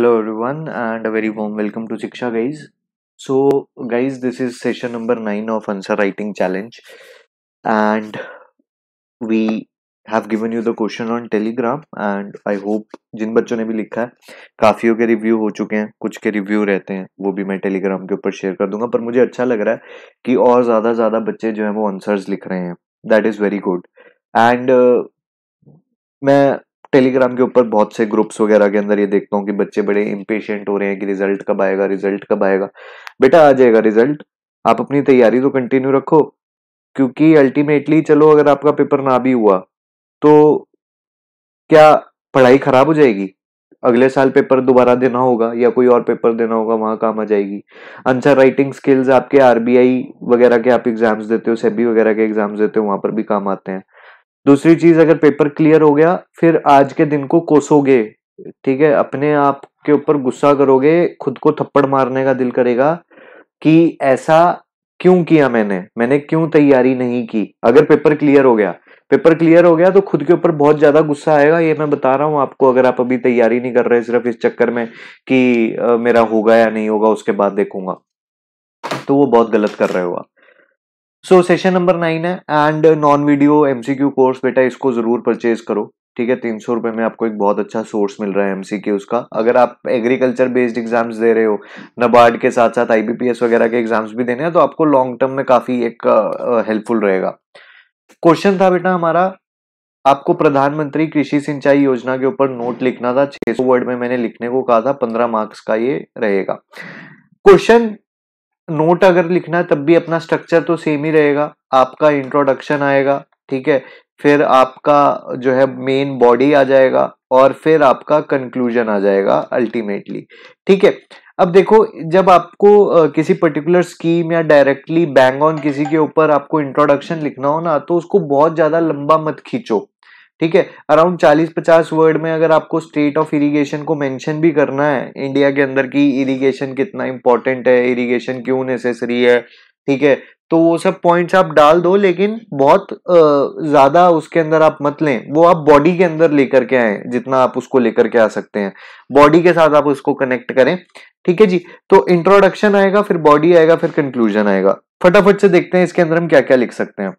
Hello everyone and a very warm welcome to Shiksha guys so guys this is session number nine of answer writing challenge and we have given you the question on Telegram and I hope जिन बच्चों ने भी लिखा है काफ़ियों के review हो चुके हैं कुछ के रिव्यू रहते हैं वो भी मैं टेलीग्राम के ऊपर शेयर कर दूंगा पर मुझे अच्छा लग रहा है कि और ज़्यादा ज़्यादा बच्चे जो है वो आंसर्स लिख रहे हैं that is very good and मैं टेलीग्राम के ऊपर बहुत से ग्रुप्स वगैरह के अंदर ये देखता हूँ कि बच्चे बड़े इम्पेशेंट हो रहे हैं कि रिजल्ट कब आएगा रिजल्ट कब आएगा बेटा आ जाएगा रिजल्ट आप अपनी तैयारी तो कंटिन्यू रखो क्योंकि अल्टीमेटली चलो अगर आपका पेपर ना भी हुआ तो क्या पढ़ाई खराब हो जाएगी अगले साल पेपर दोबारा देना होगा या कोई और पेपर देना होगा वहां काम आ जाएगी आंसर राइटिंग स्किल्स आपके आरबीआई वगैरह के आप एग्जाम्स देते हो सेबी वगैरह के एग्जाम्स देते हो वहां पर भी काम आते हैं दूसरी चीज अगर पेपर क्लियर हो गया फिर आज के दिन को कोसोगे ठीक है अपने आप के ऊपर गुस्सा करोगे खुद को थप्पड़ मारने का दिल करेगा कि ऐसा क्यों किया मैंने मैंने क्यों तैयारी नहीं की अगर पेपर क्लियर हो गया पेपर क्लियर हो गया तो खुद के ऊपर बहुत ज्यादा गुस्सा आएगा ये मैं बता रहा हूँ आपको अगर आप अभी तैयारी नहीं कर रहे सिर्फ इस चक्कर में कि मेरा होगा या नहीं होगा उसके बाद देखूंगा तो वो बहुत गलत कर रहे हो आप सो सेशन नंबर नाइन है and non video MCQ course बेटा इसको जरूर परचेज करो ठीक है तीन सौ रुपए में आपको एक बहुत अच्छा सोर्स मिल रहा है एमसीक्यू उसका अगर आप एग्रीकल्चर बेस्ड एग्जाम्स दे रहे हो नबार्ड के साथ साथ आईबीपीएस वगैरह के एग्जाम्स भी देने हैं तो आपको लॉन्ग टर्म में काफी एक हेल्पफुल रहेगा क्वेश्चन था बेटा हमारा आपको प्रधानमंत्री कृषि सिंचाई योजना के ऊपर नोट लिखना था सौ वर्ड में मैंने लिखने को कहा था पंद्रह मार्क्स का ये रहेगा क्वेश्चन नोट अगर लिखना है तब भी अपना स्ट्रक्चर तो सेम ही रहेगा आपका इंट्रोडक्शन आएगा ठीक है फिर आपका जो है मेन बॉडी आ जाएगा और फिर आपका कंक्लूजन आ जाएगा अल्टीमेटली ठीक है अब देखो जब आपको किसी पर्टिकुलर स्कीम या डायरेक्टली बैंग ऑन किसी के ऊपर आपको इंट्रोडक्शन लिखना हो ना तो उसको बहुत ज़्यादा लंबा मत खींचो ठीक है अराउंड चालीस पचास वर्ड में अगर आपको स्टेट ऑफ इरिगेशन को मेंशन भी करना है इंडिया के अंदर की इरिगेशन कितना इंपॉर्टेंट है इरिगेशन क्यों नेसेसरी है ठीक है तो वो सब पॉइंट्स आप डाल दो लेकिन बहुत ज़्यादा उसके अंदर आप मत लें वो आप बॉडी के अंदर लेकर के आए जितना आप उसको लेकर के आ सकते हैं बॉडी के साथ आप उसको कनेक्ट करें ठीक है जी तो इंट्रोडक्शन आएगा फिर बॉडी आएगा फिर कंक्लूजन आएगा फटाफट से देखते हैं इसके अंदर हम क्या क्या लिख सकते हैं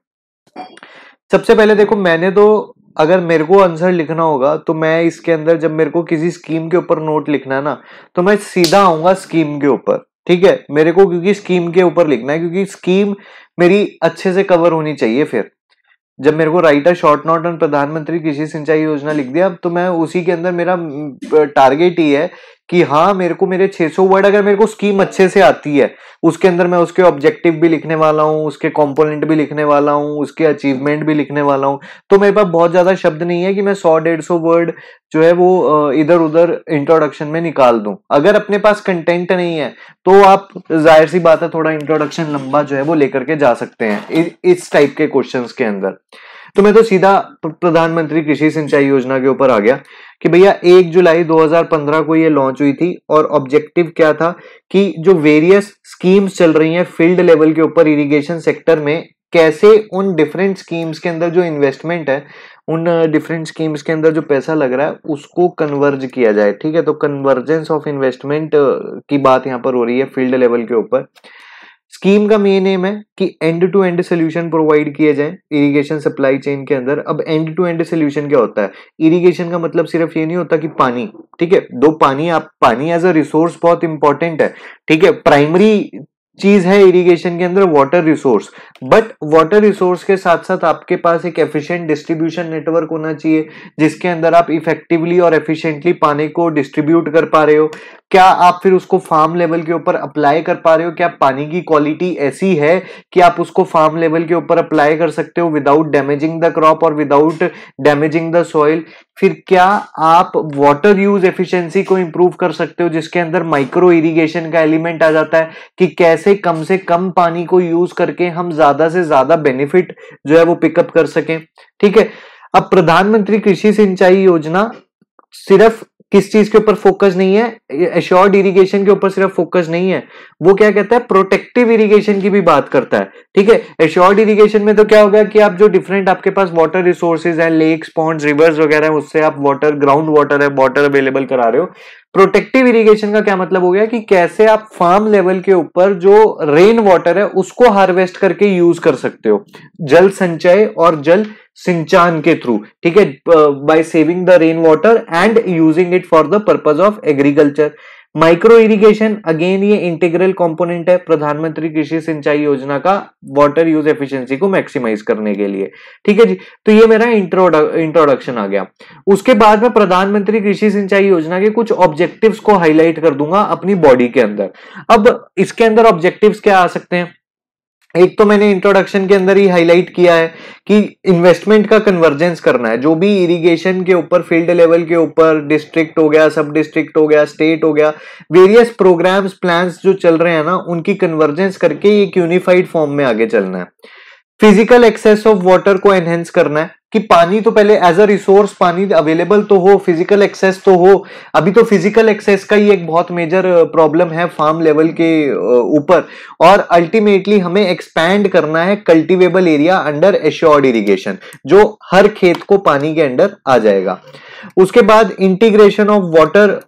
सबसे पहले देखो मैंने तो अगर मेरे को आंसर लिखना होगा तो मैं इसके अंदर जब मेरे को किसी स्कीम के ऊपर नोट लिखना है ना तो मैं सीधा आऊंगा स्कीम के ऊपर ठीक है मेरे को क्योंकि स्कीम के ऊपर लिखना है क्योंकि स्कीम मेरी अच्छे से कवर होनी चाहिए फिर जब मेरे को राइटर शॉर्ट नोट और प्रधानमंत्री कृषि सिंचाई योजना लिख दिया तो मैं उसी के अंदर मेरा टारगेट ही है कि हाँ मेरे को मेरे 600 वर्ड अगर मेरे को स्कीम अच्छे से आती है उसके अंदर मैं उसके ऑब्जेक्टिव भी लिखने वाला हूँ उसके कंपोनेंट भी लिखने वाला हूँ उसके अचीवमेंट भी लिखने वाला हूँ तो मेरे पास बहुत ज़्यादा शब्द नहीं है कि मैं सौ डेढ़ सौ वर्ड जो है वो इधर उधर इंट्रोडक्शन में निकाल दू अगर अपने पास कंटेंट नहीं है तो आप जाहिर सी बात है थोड़ा इंट्रोडक्शन लंबा जो है वो लेकर के जा सकते हैं इस टाइप के क्वेश्चन के अंदर तो मैं तो सीधा प्रधानमंत्री कृषि सिंचाई योजना के ऊपर आ गया कि भैया एक जुलाई 2015 को ये लॉन्च हुई थी और ऑब्जेक्टिव क्या था कि जो वेरियस स्कीम्स चल रही हैं फील्ड लेवल के ऊपर इरिगेशन सेक्टर में कैसे उन डिफरेंट स्कीम्स के अंदर जो इन्वेस्टमेंट है उन डिफरेंट स्कीम्स के अंदर जो पैसा लग रहा है उसको कन्वर्ज किया जाए ठीक है तो कन्वर्जेंस ऑफ इन्वेस्टमेंट की बात यहाँ पर हो रही है फील्ड लेवल के ऊपर स्कीम का मेन एम है कि end to end solution provide किए जाए इरीगेशन सप्लाई चेन के अंदर अब एंड टू एंड सोल्यूशन क्या होता है इरीगेशन का मतलब सिर्फ ये नहीं होता कि पानी ठीक है दो पानी आप पानी एज अ रिसोर्स बहुत इंपॉर्टेंट है ठीक है प्राइमरी चीज है इरिगेशन के अंदर water resource but water resource के साथ साथ आपके पास एक एफिशिएंट डिस्ट्रीब्यूशन नेटवर्क होना चाहिए जिसके अंदर आप इफेक्टिवली और एफिशिएंटली पानी को डिस्ट्रीब्यूट कर पा रहे हो क्या आप फिर उसको फार्म लेवल के ऊपर अप्लाई कर पा रहे हो क्या पानी की क्वालिटी ऐसी है कि आप उसको फार्म लेवल के ऊपर अप्लाई कर सकते हो विदाउट डैमेजिंग द क्रॉप और विदाउट डैमेजिंग द सॉइल फिर क्या आप वाटर यूज एफिशिएंसी को इंप्रूव कर सकते हो जिसके अंदर माइक्रो इरिगेशन का एलिमेंट आ जाता है कि कैसे कम से कम पानी को यूज करके हम ज्यादा से ज्यादा बेनिफिट जो है वो पिकअप कर सकें ठीक है अब प्रधानमंत्री कृषि सिंचाई योजना सिर्फ किस चीज के ऊपर फोकस नहीं है एश्योर्ड इरिगेशन के ऊपर सिर्फ फोकस नहीं है वो क्या कहता है प्रोटेक्टिव इरिगेशन की भी बात करता है ठीक है एश्योर्ड इरिगेशन में तो क्या होगा कि आप जो डिफरेंट आपके पास वाटर रिसोर्सेज हैं लेक्स पॉन्ड्स रिवर्स वगैरह उससे आप वाटर ग्राउंड वाटर है वाटर अवेलेबल करा रहे हो प्रोटेक्टिव इरिगेशन का क्या मतलब हो गया कि कैसे आप फार्म लेवल के ऊपर जो रेन वाटर है उसको हार्वेस्ट करके यूज कर सकते हो जल संचय और जल सिंचान के थ्रू ठीक है by saving the rain water and using it for the purpose of agriculture micro irrigation again ये इंटीग्रल कंपोनेंट है प्रधानमंत्री कृषि सिंचाई योजना का वाटर यूज एफिशिएंसी को मैक्सिमाइज करने के लिए ठीक है जी तो ये मेरा इंट्रोडक्शन आ गया उसके बाद में प्रधानमंत्री कृषि सिंचाई योजना के कुछ ऑब्जेक्टिव्स को हाईलाइट कर दूंगा अपनी बॉडी के अंदर अब इसके अंदर ऑब्जेक्टिव क्या आ सकते हैं एक तो मैंने इंट्रोडक्शन के अंदर ही हाईलाइट किया है कि इन्वेस्टमेंट का कन्वर्जेंस करना है जो भी इरिगेशन के ऊपर फील्ड लेवल के ऊपर डिस्ट्रिक्ट हो गया सब डिस्ट्रिक्ट हो गया स्टेट हो गया वेरियस प्रोग्राम्स प्लान्स जो चल रहे हैं ना उनकी कन्वर्जेंस करके एक यूनिफाइड फॉर्म में आगे चलना है फिजिकल एक्सेस ऑफ वाटर को एनहेंस करना है कि पानी तो पहले एज अ रिसोर्स पानी अवेलेबल तो हो फिजिकल एक्सेस तो हो अभी तो फिजिकल एक्सेस का ही एक बहुत मेजर प्रॉब्लम है फार्म लेवल के ऊपर और अल्टीमेटली हमें एक्सपैंड करना है cultivable area under assured irrigation जो हर खेत को पानी के अंडर आ जाएगा उसके बाद integration of water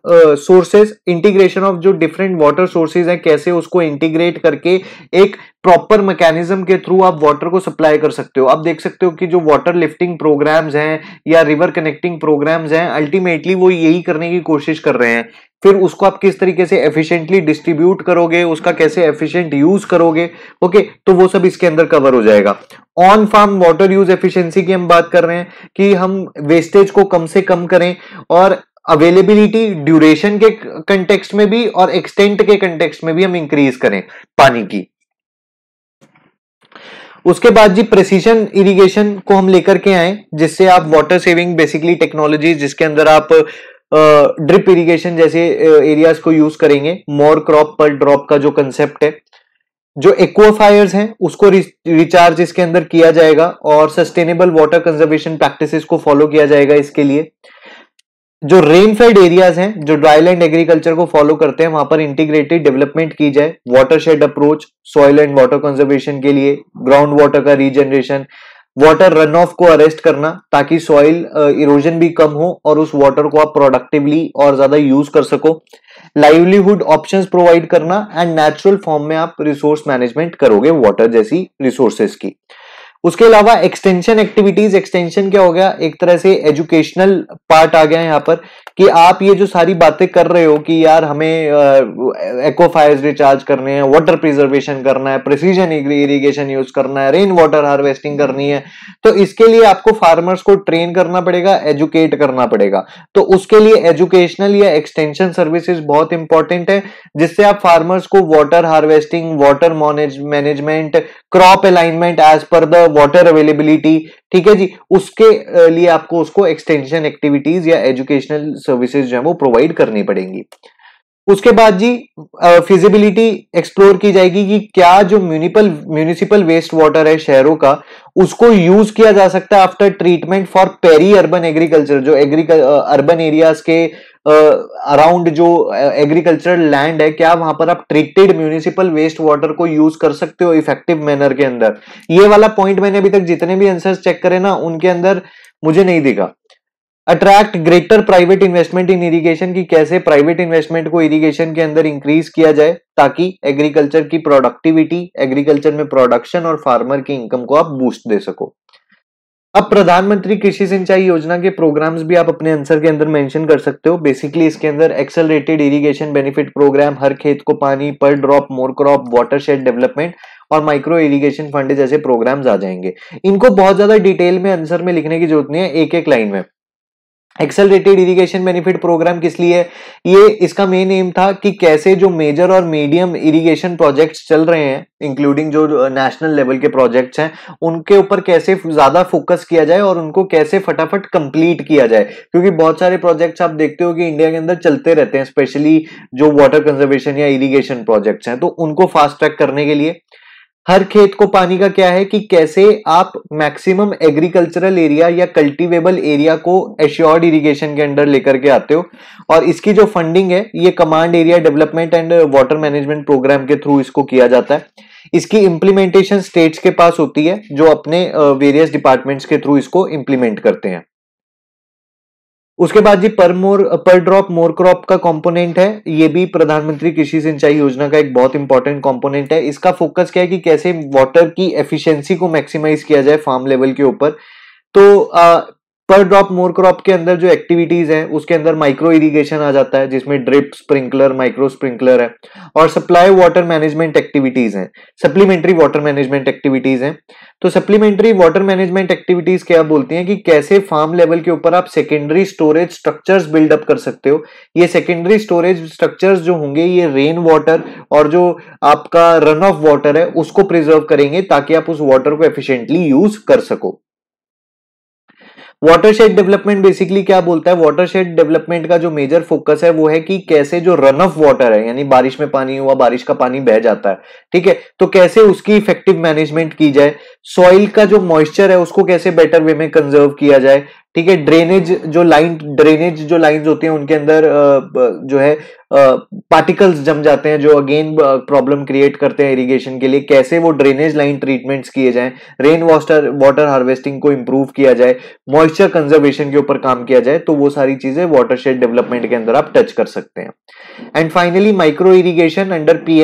sources integration of जो डिफरेंट वाटर सोर्सेज हैं कैसे उसको इंटीग्रेट करके एक प्रॉपर मैकेनिज्म के थ्रू आप वाटर को सप्लाई कर सकते हो आप देख सकते हो कि जो वाटर लिफ्टिंग प्रोग्राम्स हैं या रिवर कनेक्टिंग प्रोग्राम्स हैं अल्टीमेटली वो यही करने की कोशिश कर रहे हैं फिर उसको आप किस तरीके से एफिशिएंटली डिस्ट्रीब्यूट करोगे उसका कैसे एफिशिएंट यूज करोगे ओके तो वो सब इसके अंदर कवर हो जाएगा on farm water use efficiency की हम बात कर रहे हैं कि हम वेस्टेज को कम से कम करें और अवेलेबिलिटी ड्यूरेशन के कंटेक्स्ट में भी और एक्सटेंट के कंटेक्सट में भी हम इंक्रीज करें पानी की उसके बाद जी प्रेसिशन इरिगेशन को हम लेकर के आए जिससे आप वाटर सेविंग बेसिकली टेक्नोलॉजी जिसके अंदर आप ड्रिप इरिगेशन जैसे एरियाज को यूज करेंगे मोर क्रॉप पर ड्रॉप का जो कंसेप्ट है जो एक्वाफायर है उसको रिचार्ज इसके अंदर किया जाएगा और सस्टेनेबल वाटर कंजर्वेशन प्रैक्टिसेस को फॉलो किया जाएगा इसके लिए जो रेनफेड एरियाज हैं जो ड्राईलैंड एग्रीकल्चर को फॉलो करते हैं वहां पर इंटीग्रेटेड डेवलपमेंट की जाए watershed approach soil and water conservation के लिए ग्राउंड वाटर का रीजनरेशन वाटर रन ऑफ को अरेस्ट करना ताकि सॉइल इरोजन भी कम हो और उस वाटर को आप प्रोडक्टिवली और ज्यादा यूज कर सको लाइवलीहुड ऑप्शंस प्रोवाइड करना एंड नेचुरल फॉर्म में आप रिसोर्स मैनेजमेंट करोगे वाटर जैसी रिसोर्सेस की उसके अलावा एक्सटेंशन एक्टिविटीज एक्सटेंशन क्या हो गया एक तरह से एजुकेशनल पार्ट आ गया यहाँ पर कि आप ये जो सारी बातें कर रहे हो कि यार हमें एको फायर रिचार्ज करने हैं वाटर प्रिजर्वेशन करना है प्रिसीजन इरिगेशन यूज करना है रेन वाटर हार्वेस्टिंग करनी है तो इसके लिए आपको फार्मर्स को ट्रेन करना पड़ेगा एजुकेट करना पड़ेगा तो उसके लिए एजुकेशनल या एक्सटेंशन सर्विसेज बहुत इंपॉर्टेंट है जिससे आप फार्मर्स को water harvesting water management crop alignment as per the water availability ठीक है जी उसके लिए आपको उसको एक्सटेंशन एक्टिविटीज या एजुकेशनल सर्विसेज जो है वो प्रोवाइड करनी पड़ेंगी उसके बाद जी फिजिबिलिटी एक्सप्लोर की जाएगी कि क्या जो म्यूनिपल म्यूनिसिपल वेस्ट वाटर है शहरों का उसको यूज किया जा सकता है after treatment for peri urban agriculture जो एग्री अर्बन एरियाज के अराउंड जो एग्रीकल्चरल लैंड है क्या वहां पर आप ट्रीटेड म्यूनिसिपल वेस्ट वाटर को यूज कर सकते हो इफेक्टिव मैनर के अंदर ये वाला पॉइंट मैंने अभी तक जितने भी आंसर्स चेक करे ना उनके अंदर मुझे नहीं दिखा attract greater private investment in irrigation की कैसे प्राइवेट इन्वेस्टमेंट को इरीगेशन के अंदर इंक्रीज किया जाए ताकि एग्रीकल्चर की प्रोडक्टिविटी एग्रीकल्चर में प्रोडक्शन और फार्मर की इनकम को आप बूस्ट दे सको अब प्रधानमंत्री कृषि सिंचाई योजना के प्रोग्राम्स भी आप अपने आंसर के अंदर मेंशन कर सकते हो बेसिकली इसके अंदर एक्सेलरेटेड इरिगेशन बेनिफिट प्रोग्राम हर खेत को पानी per drop more crop watershed development और माइक्रो इरिगेशन फंड जैसे प्रोग्राम्स आ जाएंगे इनको बहुत ज्यादा डिटेल में आंसर में लिखने की जरूरत नहीं है एक एक लाइन में एक्सेलरेटेड इरिगेशन बेनिफिट प्रोग्राम किस लिए ये इसका मेन एम था कि कैसे जो मेजर और मीडियम इरिगेशन प्रोजेक्ट्स चल रहे हैं इंक्लूडिंग जो नेशनल लेवल के प्रोजेक्ट्स हैं उनके ऊपर कैसे ज्यादा फोकस किया जाए और उनको कैसे फटाफट कंप्लीट किया जाए क्योंकि बहुत सारे प्रोजेक्ट्स आप देखते हो कि इंडिया के अंदर चलते रहते हैं स्पेशली जो वाटर कंजर्वेशन या इरीगेशन प्रोजेक्ट्स हैं तो उनको फास्ट ट्रैक करने के लिए हर खेत को पानी का क्या है कि कैसे आप मैक्सिमम एग्रीकल्चरल एरिया या कल्टीवेबल एरिया को एश्योर्ड इरिगेशन के अंडर लेकर के आते हो और इसकी जो फंडिंग है ये command area development and water management programme के थ्रू इसको किया जाता है इसकी इम्प्लीमेंटेशन स्टेट्स के पास होती है जो अपने वेरियस डिपार्टमेंट्स के थ्रू इसको इंप्लीमेंट करते हैं उसके बाद जी per more per drop more crop का कंपोनेंट है ये भी प्रधानमंत्री कृषि सिंचाई योजना का एक बहुत इंपॉर्टेंट कंपोनेंट है इसका फोकस क्या है कि कैसे वाटर की एफिशिएंसी को मैक्सिमाइज किया जाए फार्म लेवल के ऊपर तो पर ड्रॉप मोर क्रॉप के अंदर जो एक्टिविटीज है उसके अंदर माइक्रो इरिगेशन आ जाता है जिसमें ड्रिप स्प्रिंकलर माइक्रो स्प्रिंकलर है और सप्लाई वाटर मैनेजमेंट एक्टिविटीज हैं सप्लीमेंट्री वाटर मैनेजमेंट एक्टिविटीज हैं तो सप्लीमेंट्री वाटर मैनेजमेंट एक्टिविटीज क्या बोलती हैं कि कैसे फार्म लेवल के ऊपर आप सेकेंडरी स्टोरेज स्ट्रक्चर्स बिल्डअप कर सकते हो ये सेकेंडरी स्टोरेज स्ट्रक्चर्स जो होंगे ये रेन वाटर और जो आपका रन ऑफ वाटर है उसको प्रिजर्व करेंगे ताकि आप उस वाटर को एफिशिएंटली यूज कर सको वाटरशेड डेवलपमेंट बेसिकली क्या बोलता है वाटरशेड डेवलपमेंट का जो मेजर फोकस है वो है कि कैसे जो रन ऑफ वाटर है यानी बारिश में पानी हुआ बारिश का पानी बह जाता है ठीक है तो कैसे उसकी इफेक्टिव मैनेजमेंट की जाए सॉइल का जो मॉइस्चर है उसको कैसे बेटर वे में कंजर्व किया जाए ठीक है ड्रेनेज जो लाइन ड्रेनेज जो लाइंस होती हैं उनके अंदर जो है पार्टिकल्स जम जाते हैं जो अगेन प्रॉब्लम क्रिएट करते हैं इरिगेशन के लिए कैसे वो ड्रेनेज लाइन ट्रीटमेंट्स किए जाएं रेन वाटर वाटर हार्वेस्टिंग को इम्प्रूव किया जाए मॉइस्चर कंजर्वेशन के ऊपर काम किया जाए तो वो सारी चीजें शेड डेवलपमेंट के अंदर आप टच कर सकते हैं and finally micro irrigation under P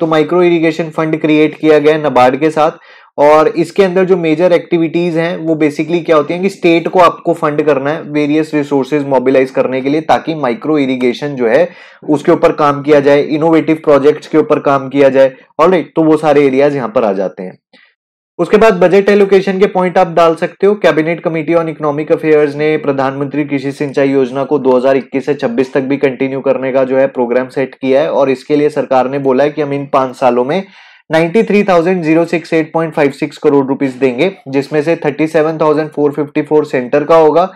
तो माइक्रो इरीगेशन फंड क्रिएट किया गया नबार्ड के साथ और इसके अंदर जो मेजर एक्टिविटीज हैं वो बेसिकली क्या होती हैं कि स्टेट को आपको फंड करना है वेरियस रिसोर्सेज मोबिलाइज करने के लिए ताकि माइक्रो इरिगेशन जो है उसके ऊपर काम किया जाए इनोवेटिव प्रोजेक्ट्स के ऊपर काम किया जाए और तो वो सारे एरियाज यहाँ पर आ जाते हैं उसके बाद बजट एलोकेशन के पॉइंट आप डाल सकते हो cabinet committee on economic affairs ने प्रधानमंत्री कृषि सिंचाई योजना को 2021 से 26 तक भी कंटिन्यू करने का जो है प्रोग्राम सेट किया है और इसके लिए सरकार ने बोला है कि हम इन पांच सालों में 93,068.56 करोड़ रुपीस देंगे जिसमें से 37,454 सेंटर का होगा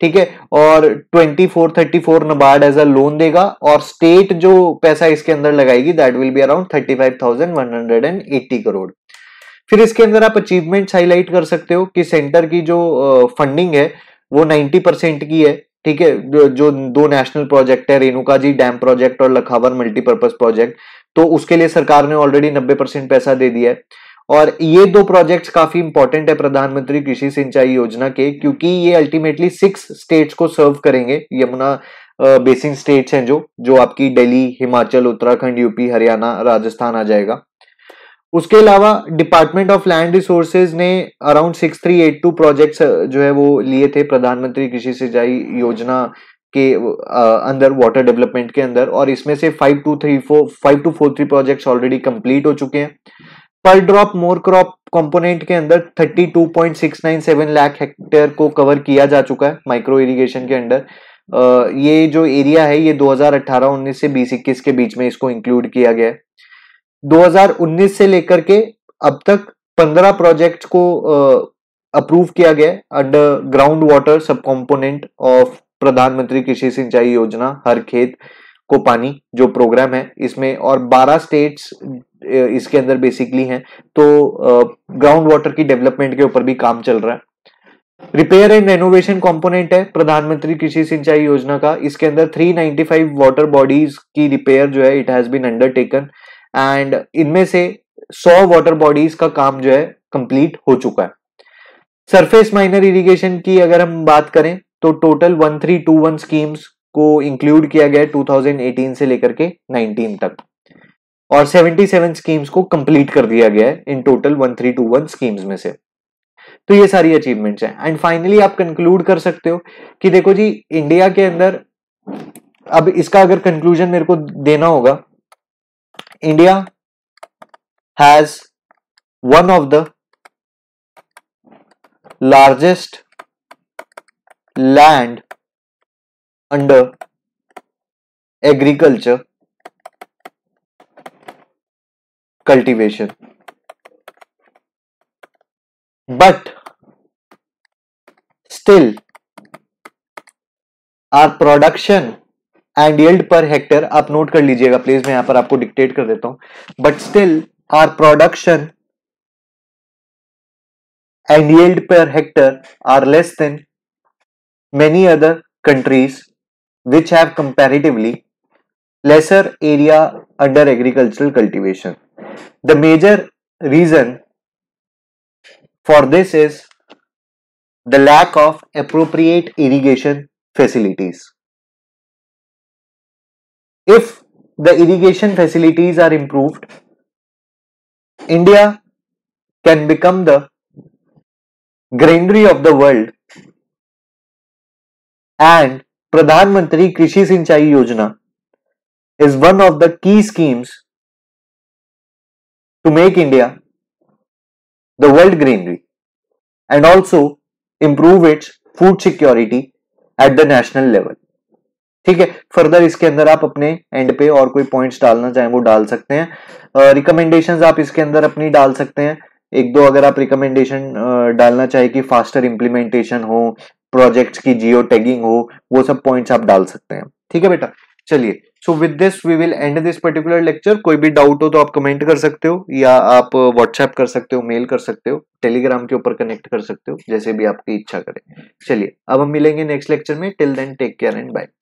ठीक है और 2434 नबार्ड एज अ लोन देगा और स्टेट जो पैसा इसके अंदर लगाएगी that will be around 35,180 crore फिर इसके अंदर आप अचीवमेंट हाईलाइट कर सकते हो कि सेंटर की जो फंडिंग है वो 90 परसेंट की है ठीक है जो दो नेशनल प्रोजेक्ट है रेणुका जी डैम प्रोजेक्ट और लखावर मल्टीपर्पज प्रोजेक्ट तो उसके लिए सरकार ने ऑलरेडी नब्बे परसेंट पैसा दे दिया है और ये दो प्रोजेक्ट्स काफी इंपॉर्टेंट है प्रधानमंत्री कृषि सिंचाई योजना के क्योंकि ये अल्टीमेटली सिक्स स्टेट्स को सर्व करेंगे यमुना बेसिन स्टेट्स हैं जो जो आपकी दिल्ली हिमाचल उत्तराखंड यूपी हरियाणा राजस्थान आ जाएगा उसके अलावा डिपार्टमेंट ऑफ लैंड रिसोर्सेज ने around six three eight two projects जो है वो लिए थे प्रधानमंत्री कृषि सिंचाई योजना के अंदर वाटर डेवलपमेंट के अंदर और इसमें से five two three four five two four three project already complete हो चुके हैं पर ड्रॉप मोर क्रॉप कंपोनेंट के अंदर 32.697 लाख हेक्टेयर को कवर किया जा चुका है माइक्रो इरिगेशन के अंडर ये जो एरिया है ये 2018-19 से 2021 के बीच में इसको इंक्लूड किया गया है 2019 से लेकर के अब तक 15 प्रोजेक्ट को अप्रूव किया गया underground water sub component of Pradhan Mantri कृषि सिंचाई योजना हर खेत को पानी जो प्रोग्राम है इसमें और 12 स्टेट्स इसके अंदर बेसिकली हैं तो ग्राउंड वाटर की डेवलपमेंट के ऊपर भी काम चल रहा है रिपेयर एंड रेनोवेशन कंपोनेंट है प्रधानमंत्री कृषि सिंचाई योजना का इसके अंदर 395 वाटर बॉडीज की रिपेयर जो है it has been undertaken and इनमें से 100 वाटर बॉडीज का काम जो है कंप्लीट हो चुका है सरफेस माइनर इरिगेशन की अगर हम बात करें तो टोटल 1321 स्कीम्स को इंक्लूड किया गया 2018 से लेकर के 19 तक और 77 स्कीम्स को कंप्लीट कर दिया गया है इन टोटल 1321 स्कीम्स में से तो ये सारी अचीवमेंट्स हैं एंड फाइनली आप कंक्लूड कर सकते हो कि देखो जी इंडिया के अंदर अब इसका अगर कंक्लूजन मेरे को देना होगा India has one of the largest land under agriculture cultivation but still our production and yield per hectare आप नोट कर लीजिएगा प्लीज मैं यहां पर आपको डिक्टेट कर देता हूं but still our production and yield per hectare are less than many other countries which have comparatively lesser area under agricultural cultivation. The major reason for this is the lack of appropriate irrigation facilities. If the irrigation facilities are improved, India can become the granary of the world and प्रधानमंत्री कृषि सिंचाई योजना is one of the key schemes to make India the world greenery and also improve its food security at the national level ठीक है further इसके अंदर आप अपने एंड पे और कोई पॉइंट डालना चाहें वो डाल सकते हैं रिकमेंडेशन uh, आप इसके अंदर अपनी डाल सकते हैं एक दो अगर आप रिकमेंडेशन डालना चाहें कि फास्टर इंप्लीमेंटेशन हो प्रोजेक्ट्स की जियो टैगिंग हो वो सब पॉइंट्स आप डाल सकते हैं ठीक है बेटा चलिए so with this we will end this particular lecture कोई भी डाउट हो तो आप कमेंट कर सकते हो या आप व्हाट्सएप कर सकते हो मेल कर सकते हो टेलीग्राम के ऊपर कनेक्ट कर सकते हो जैसे भी आपकी इच्छा करे चलिए अब हम मिलेंगे नेक्स्ट लेक्चर में till then take care and bye